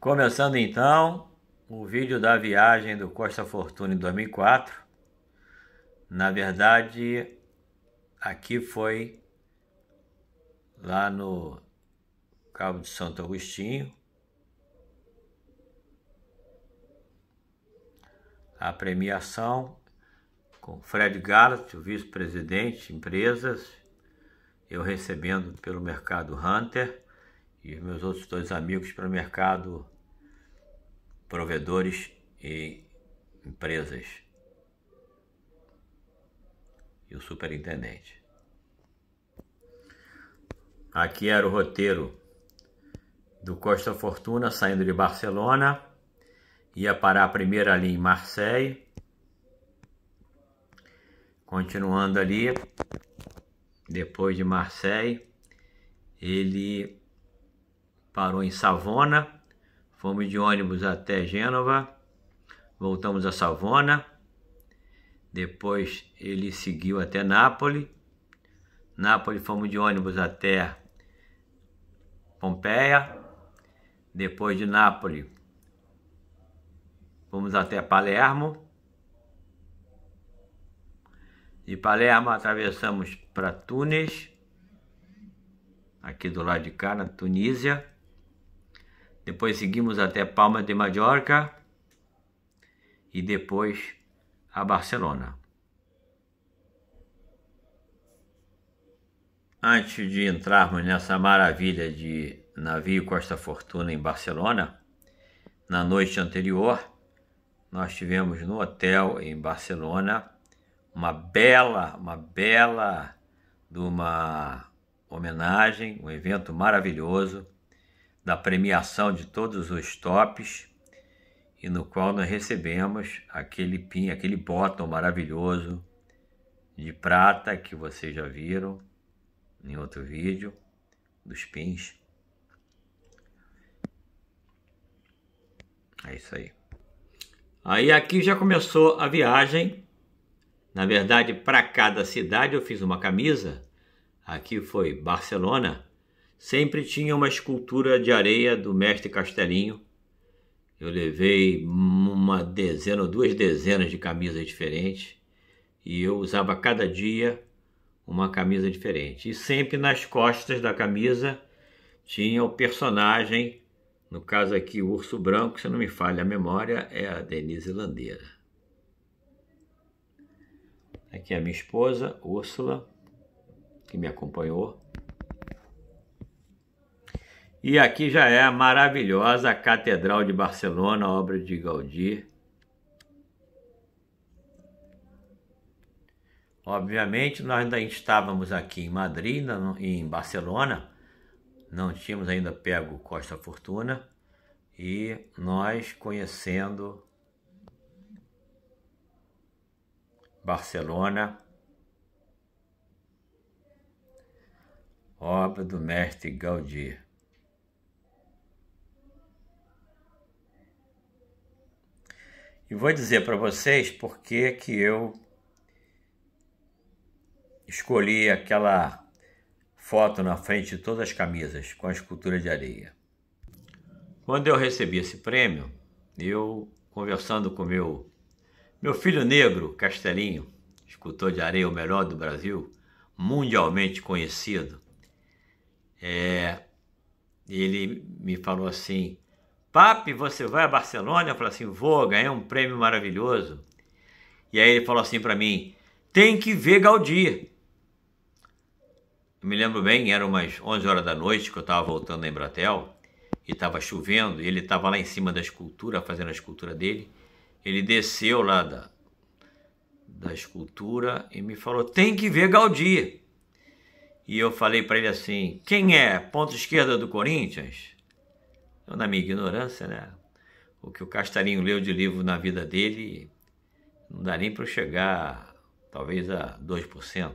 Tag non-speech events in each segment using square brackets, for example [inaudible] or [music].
Começando então o vídeo da viagem do Costa Fortuna em 2004. Na verdade, aqui foi lá no Cabo de Santo Agostinho. A premiação com Fred Gallat, o vice-presidente, empresas, eu recebendo pelo mercado Hunter e os meus outros dois amigos para o mercado, provedores e empresas. E o superintendente. Aqui era o roteiro do Costa Fortuna saindo de Barcelona, ia parar a primeira ali em Marseille, continuando ali, depois de Marseille, ele parou em Savona, fomos de ônibus até Gênova, voltamos a Savona, depois ele seguiu até Nápoles, Nápoles fomos de ônibus até Pompeia, depois de Nápoles fomos até Palermo, de Palermo atravessamos para Túnez, aqui do lado de cá, na Tunísia, depois seguimos até Palma de Mallorca e depois a Barcelona. Antes de entrarmos nessa maravilha de navio Costa Fortuna em Barcelona, na noite anterior, nós tivemos no hotel em Barcelona uma bela, uma bela de uma homenagem, um evento maravilhoso da premiação de todos os tops e no qual nós recebemos aquele pin, aquele bottom maravilhoso de prata que vocês já viram em outro vídeo dos pins. É isso aí. Aí aqui já começou a viagem. Na verdade, para cada cidade eu fiz uma camisa. Aqui foi Barcelona, Sempre tinha uma escultura de areia do mestre Castelinho. Eu levei uma dezena ou duas dezenas de camisas diferentes e eu usava cada dia uma camisa diferente. E sempre nas costas da camisa tinha o personagem, no caso aqui o urso branco, se não me falha a memória, é a Denise Landeira. Aqui é a minha esposa, Úrsula, que me acompanhou. E aqui já é a maravilhosa Catedral de Barcelona, obra de Gaudí. Obviamente, nós ainda estávamos aqui em Madrid, em Barcelona, não tínhamos ainda pego Costa Fortuna, e nós conhecendo Barcelona, obra do mestre Gaudí. E vou dizer para vocês por que que eu escolhi aquela foto na frente de todas as camisas com a escultura de areia. Quando eu recebi esse prêmio, eu conversando com meu meu filho negro, Castelinho, escultor de areia o melhor do Brasil, mundialmente conhecido, é, ele me falou assim: Papi, você vai a Barcelona? Eu falei assim, vou, ganhei um prêmio maravilhoso. E aí ele falou assim para mim, tem que ver Gaudí. Eu me lembro bem, eram umas 11 horas da noite que eu estava voltando da Embratel e estava chovendo, e ele estava lá em cima da escultura, fazendo a escultura dele. Ele desceu lá da, da escultura e me falou: tem que ver Gaudí. E eu falei para ele assim: quem é? Ponta esquerda do Corinthians? É na minha ignorância, né? O que o Castarinho leu de livro na vida dele não dá nem para eu chegar, talvez, a 2%.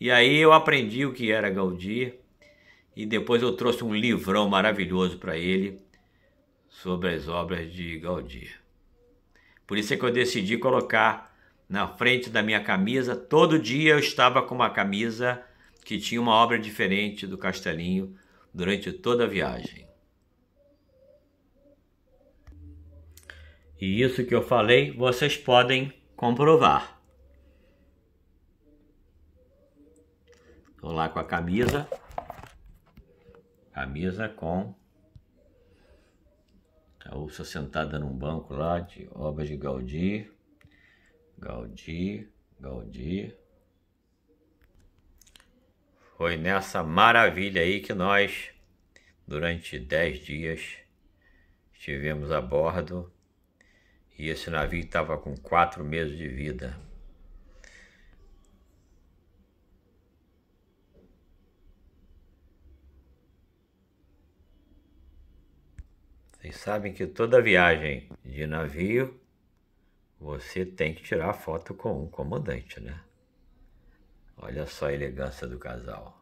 E aí eu aprendi o que era Gaudí e depois eu trouxe um livrão maravilhoso para ele sobre as obras de Gaudí. Por isso é que eu decidi colocar na frente da minha camisa. Todo dia eu estava com uma camisa que tinha uma obra diferente do Castelinho durante toda a viagem. E isso que eu falei, vocês podem comprovar. Estou lá com a camisa. Camisa com a ursa sentada num banco lá de obras de Gaudí. Gaudí, Gaudí. Foi nessa maravilha aí que nós, durante 10 dias, estivemos a bordo e esse navio estava com quatro meses de vida. Vocês sabem que toda viagem de navio você tem que tirar foto com um comandante, né? Olha só a elegância do casal.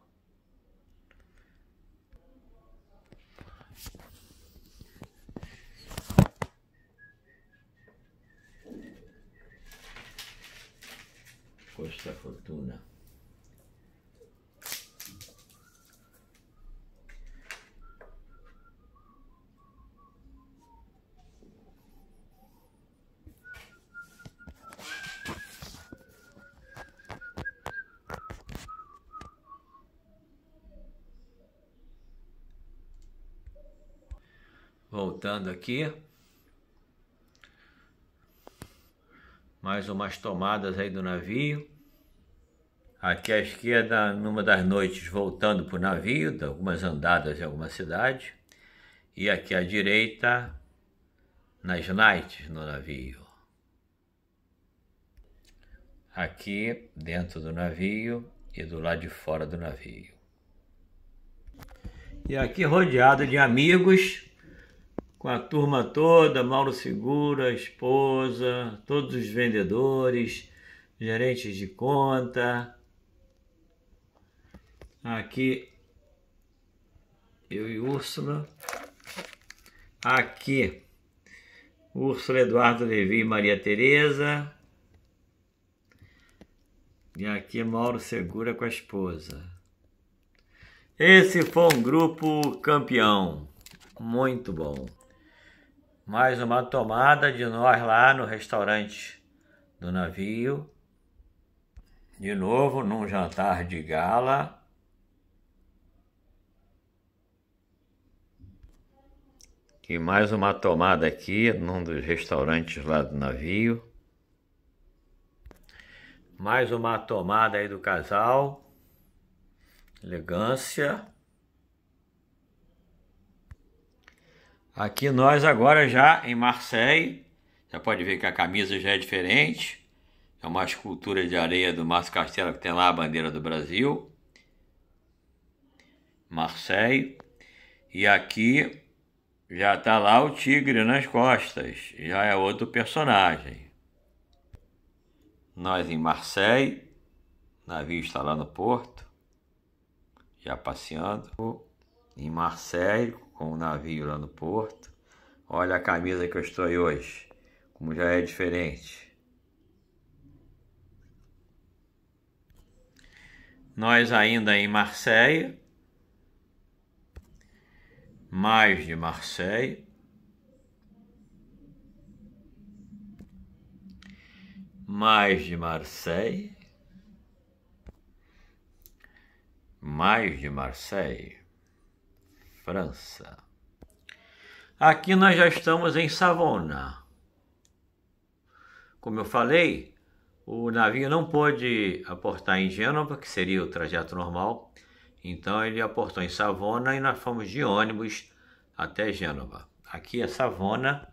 voltando aqui. Mais umas tomadas aí do navio. Aqui à esquerda, numa das noites, voltando para o navio, algumas andadas em alguma cidade. E aqui à direita, nas nights no navio. Aqui dentro do navio e do lado de fora do navio. E aqui rodeado de amigos com a turma toda, Mauro Segura, esposa, todos os vendedores, gerentes de conta. Aqui eu e Úrsula. Aqui Úrsula Eduardo Levi e Maria Tereza. E aqui Mauro Segura com a esposa. Esse foi um grupo campeão. Muito bom mais uma tomada de nós lá no restaurante do navio. De novo, num jantar de gala. E mais uma tomada aqui num dos restaurantes lá do navio. Mais uma tomada aí do casal. Elegância. Aqui nós agora já em Marseille, já pode ver que a camisa já é diferente. É uma escultura de areia do Márcio Castelo que tem lá a bandeira do Brasil. Marseille. E aqui já está lá o tigre nas costas, já é outro personagem. Nós em Marseille, o navio está lá no porto, já passeando. Em Marseille, com o navio lá no porto. Olha a camisa que eu estou hoje, como já é diferente. Nós ainda em Marseille, mais de Marseille. mais de Marseille, mais de Marseille. França. Aqui nós já estamos em Savona. Como eu falei, o navio não pôde aportar em Gênova, que seria o trajeto normal, então ele aportou em Savona e nós fomos de ônibus até Gênova. Aqui é Savona.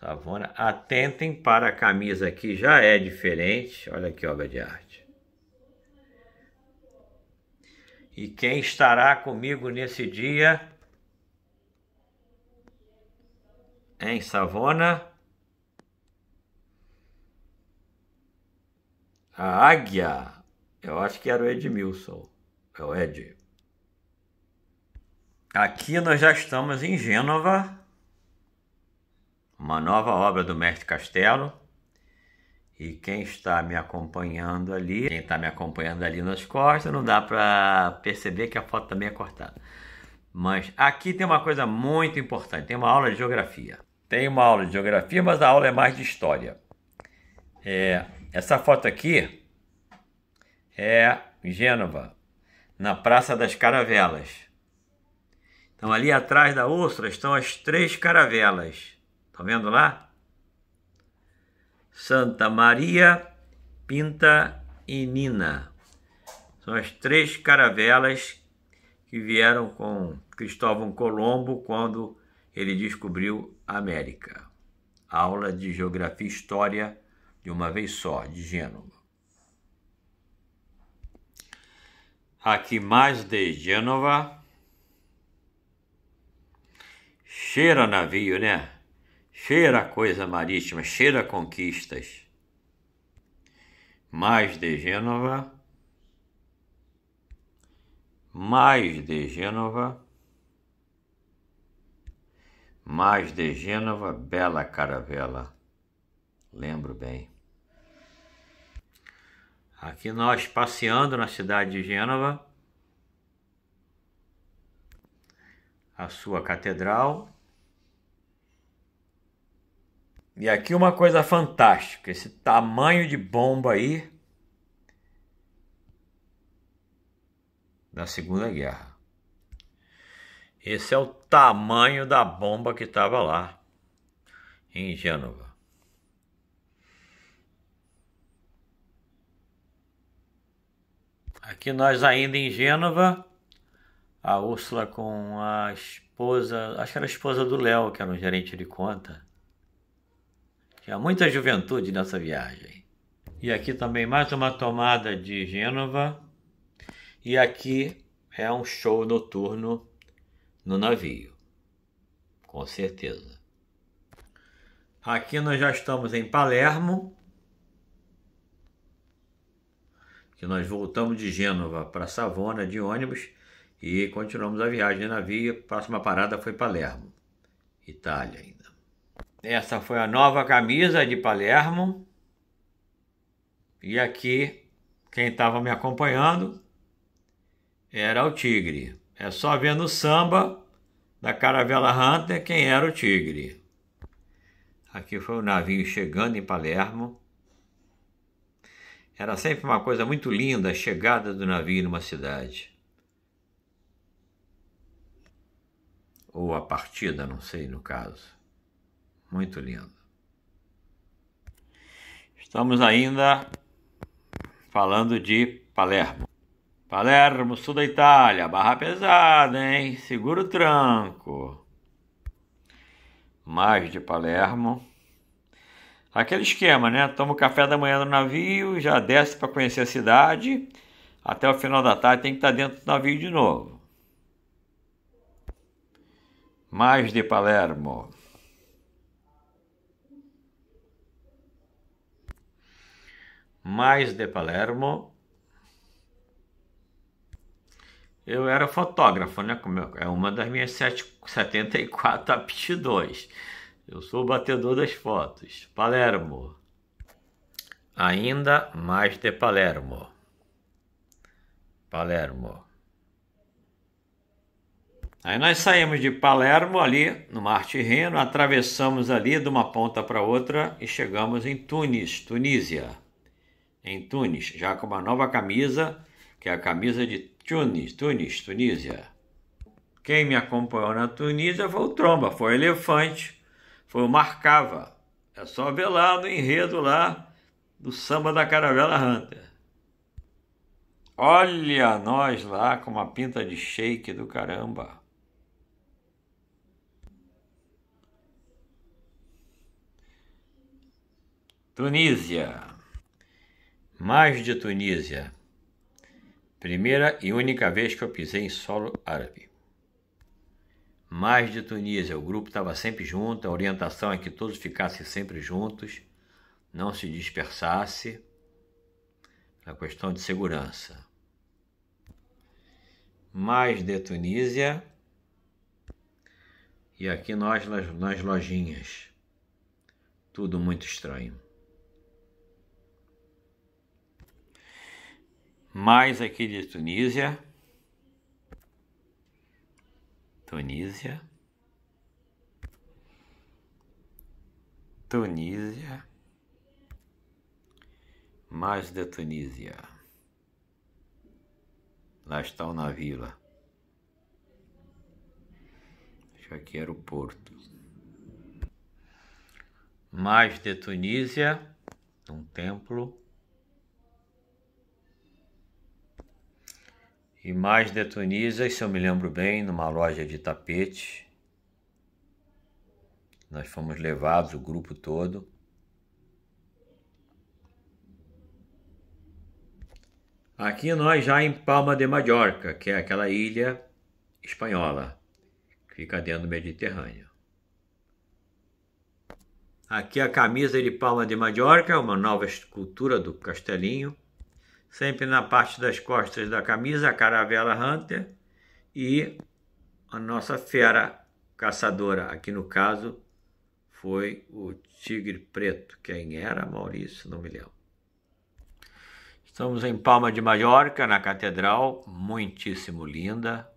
Savona, atentem para a camisa aqui, já é diferente. Olha que obra de arte. E quem estará comigo nesse dia? Em Savona? A águia. Eu acho que era o Edmilson. É o Ed. Aqui nós já estamos em Gênova, uma nova obra do mestre Castelo. E quem está me acompanhando ali, quem está me acompanhando ali nas costas, não dá para perceber que a foto também é cortada. Mas aqui tem uma coisa muito importante, tem uma aula de geografia. Tem uma aula de geografia, mas a aula é mais de história. É, essa foto aqui é Gênova, na Praça das Caravelas. Então ali atrás da Úrsula estão as três caravelas. Tá vendo lá? Santa Maria, Pinta e Nina. São as três caravelas que vieram com Cristóvão Colombo quando ele descobriu a América. Aula de Geografia e História de uma vez só, de Gênova. Aqui mais de Gênova. Cheira navio, né? cheira a coisa marítima, cheira a conquistas. Mais de Gênova, mais de Gênova, mais de Gênova, bela caravela. Lembro bem. Aqui nós passeando na cidade de Gênova, a sua catedral, e aqui uma coisa fantástica, esse tamanho de bomba aí da Segunda Guerra. Esse é o tamanho da bomba que estava lá em Gênova. Aqui nós ainda em Gênova, a Úrsula com a esposa, acho que era a esposa do Léo, que era um gerente de conta. Tinha muita juventude nessa viagem. E aqui também mais uma tomada de Gênova. E aqui é um show noturno no navio. Com certeza. Aqui nós já estamos em Palermo. Que nós voltamos de Gênova para Savona de ônibus e continuamos a viagem de navio. A próxima parada foi Palermo, Itália. Essa foi a nova camisa de Palermo. E aqui, quem estava me acompanhando era o Tigre. É só ver no samba da Caravela Hunter quem era o Tigre. Aqui foi o navio chegando em Palermo. Era sempre uma coisa muito linda a chegada do navio numa cidade. Ou a partida, não sei no caso. Muito lindo. Estamos ainda falando de Palermo. Palermo, sul da Itália, barra pesada, hein? Segura o tranco. Mais de Palermo. Aquele esquema, né? Toma o café da manhã no navio, já desce para conhecer a cidade. Até o final da tarde tem que estar tá dentro do navio de novo. Mais de Palermo. mais de Palermo. Eu era fotógrafo, né? É uma das minhas 7, 74 aptidões. Eu sou o batedor das fotos. Palermo. Ainda mais de Palermo. Palermo. Aí nós saímos de Palermo ali no Mar Tirreno, atravessamos ali de uma ponta para outra e chegamos em Tunis, Tunísia em Tunis, já com uma nova camisa, que é a camisa de Tunis, Tunis, Tunísia. Quem me acompanhou na Tunísia foi o Tromba, foi o Elefante, foi o Marcava. É só ver lá no enredo lá do samba da Caravela Hunter. Olha nós lá com uma pinta de shake do caramba. Tunísia mais de Tunísia, primeira e única vez que eu pisei em solo árabe. mais de Tunísia, o grupo estava sempre junto, a orientação é que todos ficassem sempre juntos, não se dispersasse, na questão de segurança. Mais de Tunísia, e aqui nós nas lojinhas. Tudo muito estranho. mais aqui de Tunísia. Tunísia. Tunísia. Mais de Tunísia. Lá está o navio. Lá. Acho que aqui era o porto. Mais de Tunísia, um templo. e mais Tunísia, se eu me lembro bem, numa loja de tapete. Nós fomos levados, o grupo todo. Aqui nós já em Palma de Mallorca, que é aquela ilha espanhola, que fica dentro do Mediterrâneo. Aqui a camisa de Palma de Mallorca, uma nova escultura do castelinho sempre na parte das costas da camisa, a caravela Hunter e a nossa fera caçadora, aqui no caso foi o tigre preto, quem era Maurício, não me lembro. Estamos em Palma de Mallorca, na catedral, muitíssimo linda.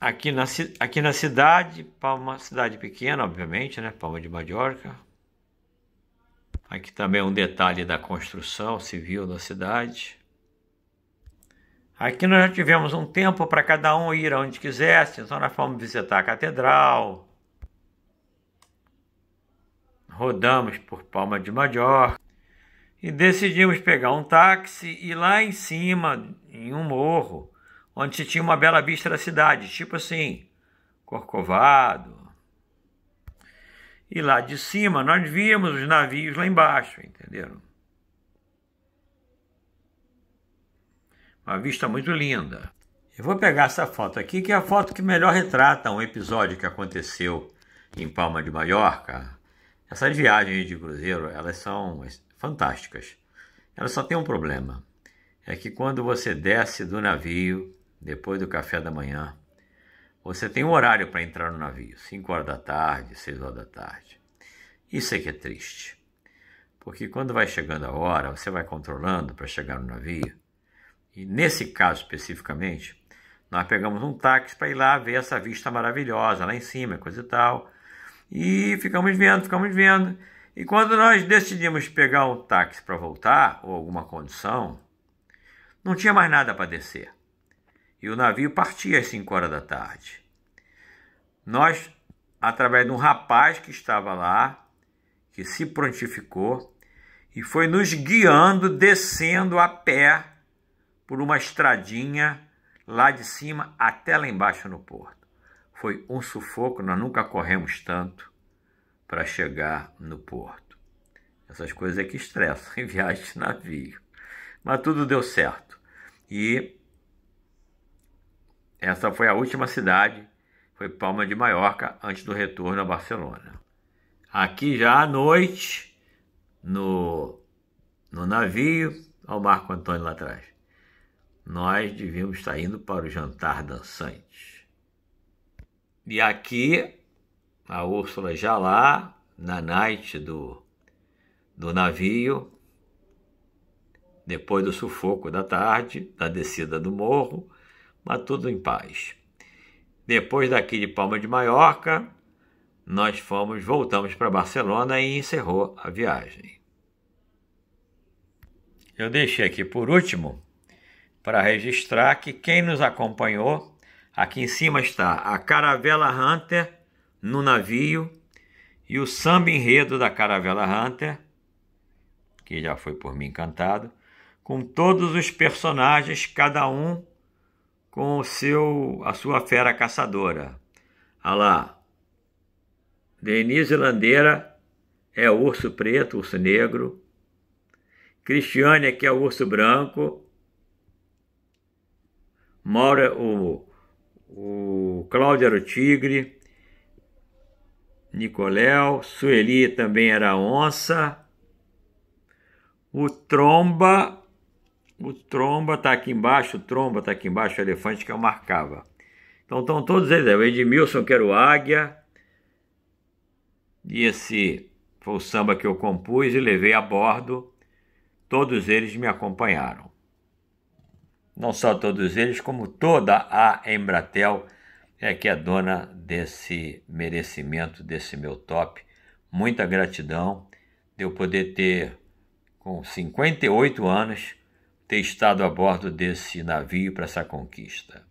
Aqui na, aqui na cidade, Palma, cidade pequena, obviamente, né? Palma de Mallorca, Aqui também é um detalhe da construção civil da cidade. Aqui nós já tivemos um tempo para cada um ir aonde quisesse, então nós fomos visitar a catedral. Rodamos por Palma de Major e decidimos pegar um táxi e lá em cima, em um morro, onde se tinha uma bela vista da cidade, tipo assim, Corcovado, e lá de cima nós víamos os navios lá embaixo, entenderam? Uma vista muito linda. Eu vou pegar essa foto aqui, que é a foto que melhor retrata um episódio que aconteceu em Palma de Mallorca. Essas viagens de cruzeiro, elas são fantásticas. Elas só têm um problema. É que quando você desce do navio, depois do café da manhã, você tem um horário para entrar no navio, 5 horas da tarde, 6 horas da tarde. Isso é que é triste. Porque quando vai chegando a hora, você vai controlando para chegar no navio. E nesse caso especificamente, nós pegamos um táxi para ir lá ver essa vista maravilhosa lá em cima, coisa e tal. E ficamos vendo, ficamos vendo. E quando nós decidimos pegar um táxi para voltar, ou alguma condição, não tinha mais nada para descer. E o navio partia às 5 horas da tarde. Nós, através de um rapaz que estava lá, que se prontificou e foi nos guiando, descendo a pé por uma estradinha lá de cima até lá embaixo no porto. Foi um sufoco, nós nunca corremos tanto para chegar no porto. Essas coisas é que estressam [laughs] em viagem de navio. Mas tudo deu certo. E essa foi a última cidade, foi Palma de Maiorca, antes do retorno a Barcelona. Aqui já à noite, no, no navio, ao Marco Antônio lá atrás, nós devíamos estar indo para o jantar dançante. E aqui, a Úrsula já lá, na night do, do navio, depois do sufoco da tarde, da descida do morro, mas tudo em paz. Depois daqui de Palma de Maiorca, nós fomos, voltamos para Barcelona e encerrou a viagem. Eu deixei aqui por último para registrar que quem nos acompanhou, aqui em cima está a Caravela Hunter no navio e o samba enredo da Caravela Hunter, que já foi por mim cantado, com todos os personagens, cada um com o seu, a sua fera caçadora. Olha lá, Denise Landeira é o urso preto, urso negro. Cristiane, que é urso branco. Mauro o, o Cláudio era o tigre. Nicoléu. Sueli também era onça. O Tromba o Tromba está aqui embaixo, o Tromba está aqui embaixo, o elefante que eu marcava. Então estão todos eles, o Edmilson que era o Águia, e esse foi o samba que eu compus e levei a bordo. Todos eles me acompanharam. Não só todos eles, como toda a Embratel é que é dona desse merecimento, desse meu top. Muita gratidão de eu poder ter, com 58 anos, ter estado a bordo desse navio para essa conquista.